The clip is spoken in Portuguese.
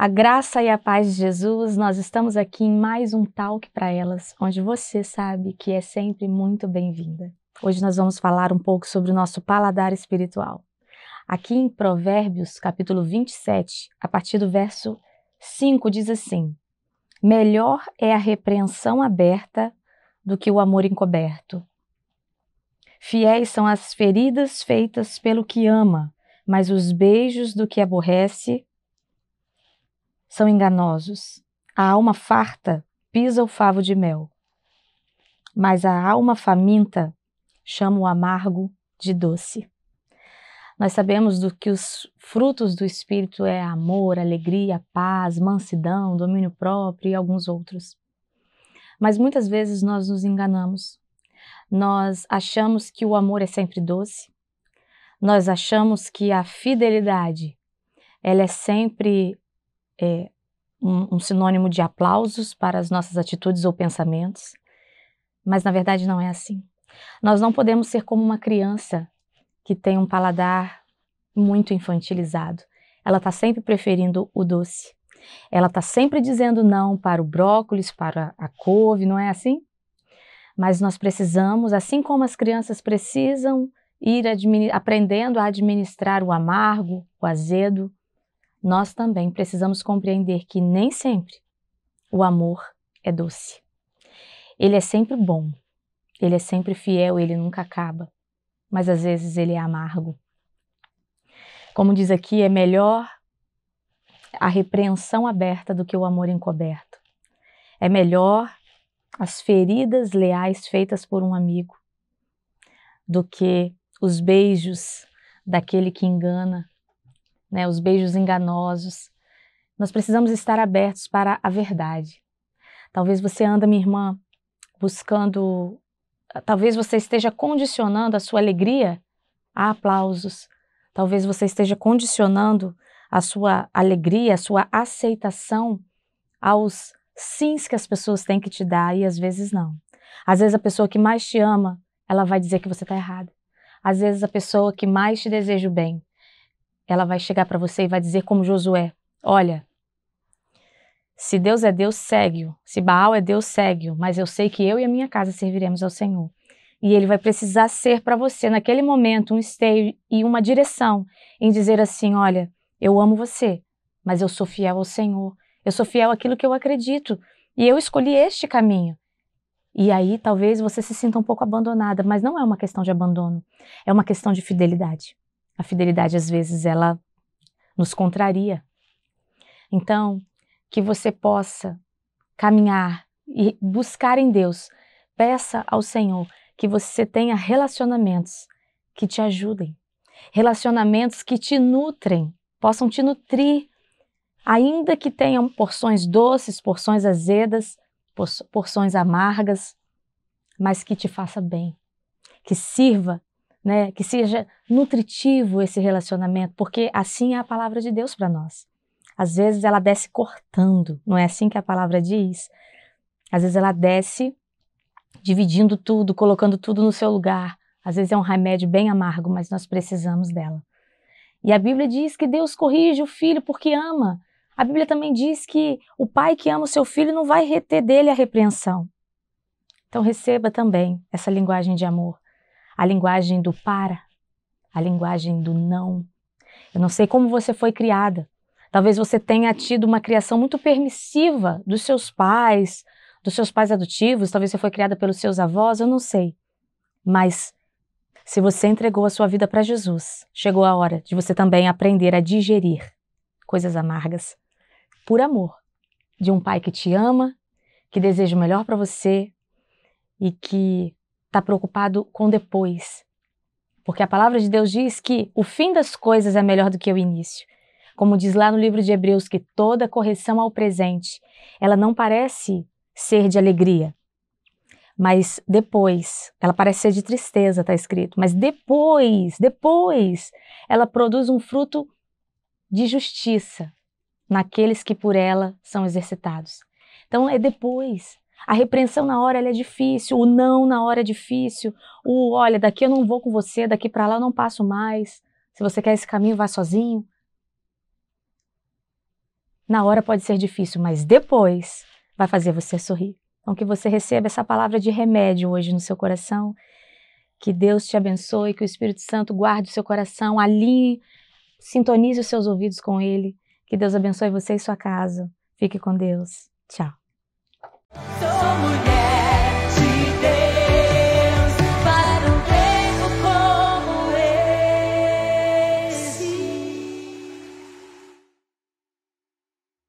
A graça e a paz de Jesus, nós estamos aqui em mais um Talk para Elas, onde você sabe que é sempre muito bem-vinda. Hoje nós vamos falar um pouco sobre o nosso paladar espiritual. Aqui em Provérbios, capítulo 27, a partir do verso 5, diz assim: Melhor é a repreensão aberta do que o amor encoberto. Fiéis são as feridas feitas pelo que ama, mas os beijos do que aborrece são enganosos. A alma farta pisa o favo de mel, mas a alma faminta chama o amargo de doce. Nós sabemos do que os frutos do espírito é amor, alegria, paz, mansidão, domínio próprio e alguns outros. Mas muitas vezes nós nos enganamos. Nós achamos que o amor é sempre doce. Nós achamos que a fidelidade ela é sempre é, um, um sinônimo de aplausos para as nossas atitudes ou pensamentos, mas na verdade não é assim. Nós não podemos ser como uma criança que tem um paladar muito infantilizado. Ela está sempre preferindo o doce. Ela está sempre dizendo não para o brócolis, para a couve, não é assim? Mas nós precisamos, assim como as crianças precisam ir aprendendo a administrar o amargo, o azedo, nós também precisamos compreender que nem sempre o amor é doce. Ele é sempre bom, ele é sempre fiel, ele nunca acaba, mas às vezes ele é amargo. Como diz aqui, é melhor a repreensão aberta do que o amor encoberto. É melhor as feridas leais feitas por um amigo do que os beijos daquele que engana né, os beijos enganosos. Nós precisamos estar abertos para a verdade. Talvez você anda, minha irmã, buscando, talvez você esteja condicionando a sua alegria a aplausos. Talvez você esteja condicionando a sua alegria, a sua aceitação aos sims que as pessoas têm que te dar e às vezes não. Às vezes a pessoa que mais te ama, ela vai dizer que você está errada. Às vezes a pessoa que mais te deseja o bem, ela vai chegar para você e vai dizer como Josué: Olha, se Deus é Deus, segue-o. Se Baal é Deus, segue-o. Mas eu sei que eu e a minha casa serviremos ao Senhor. E ele vai precisar ser para você, naquele momento, um esteio e uma direção em dizer assim: Olha, eu amo você, mas eu sou fiel ao Senhor. Eu sou fiel àquilo que eu acredito. E eu escolhi este caminho. E aí talvez você se sinta um pouco abandonada, mas não é uma questão de abandono, é uma questão de fidelidade. A fidelidade, às vezes, ela nos contraria. Então, que você possa caminhar e buscar em Deus. Peça ao Senhor que você tenha relacionamentos que te ajudem, relacionamentos que te nutrem, possam te nutrir, ainda que tenham porções doces, porções azedas, porções amargas, mas que te faça bem, que sirva né? Que seja nutritivo esse relacionamento, porque assim é a palavra de Deus para nós. Às vezes ela desce cortando, não é assim que a palavra diz. Às vezes ela desce dividindo tudo, colocando tudo no seu lugar. Às vezes é um remédio bem amargo, mas nós precisamos dela. E a Bíblia diz que Deus corrige o filho porque ama. A Bíblia também diz que o pai que ama o seu filho não vai reter dele a repreensão. Então receba também essa linguagem de amor a linguagem do para, a linguagem do não. Eu não sei como você foi criada. Talvez você tenha tido uma criação muito permissiva dos seus pais, dos seus pais adotivos, talvez você foi criada pelos seus avós, eu não sei. Mas se você entregou a sua vida para Jesus, chegou a hora de você também aprender a digerir coisas amargas por amor de um pai que te ama, que deseja o melhor para você e que está preocupado com depois. Porque a palavra de Deus diz que o fim das coisas é melhor do que o início. Como diz lá no livro de Hebreus, que toda correção ao presente, ela não parece ser de alegria, mas depois, ela parece ser de tristeza, está escrito, mas depois, depois, ela produz um fruto de justiça naqueles que por ela são exercitados. Então é depois, a repreensão na hora é difícil, o não na hora é difícil, o olha, daqui eu não vou com você, daqui para lá eu não passo mais. Se você quer esse caminho, vá sozinho. Na hora pode ser difícil, mas depois vai fazer você sorrir. Então que você receba essa palavra de remédio hoje no seu coração. Que Deus te abençoe, que o Espírito Santo guarde o seu coração, alinhe, sintonize os seus ouvidos com ele. Que Deus abençoe você e sua casa. Fique com Deus. Tchau sou mulher.